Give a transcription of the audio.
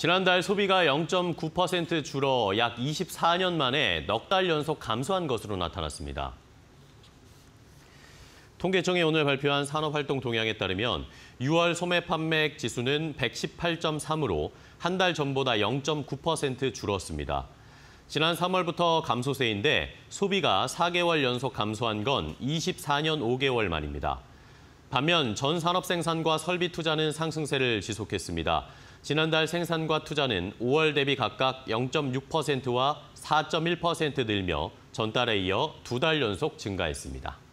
지난달 소비가 0.9% 줄어 약 24년 만에 넉 달 연속 감소한 것으로 나타났습니다. 통계청이 오늘 발표한 산업활동 동향에 따르면 6월 소매 판매 지수는 118.3으로 한 달 전보다 0.9% 줄었습니다. 지난 3월부터 감소세인데 소비가 4개월 연속 감소한 건 24년 5개월 만입니다. 반면 전 산업 생산과 설비 투자는 상승세를 지속했습니다. 지난달 생산과 투자는 5월 대비 각각 0.6%와 4.1% 늘며 전달에 이어 두 달 연속 증가했습니다.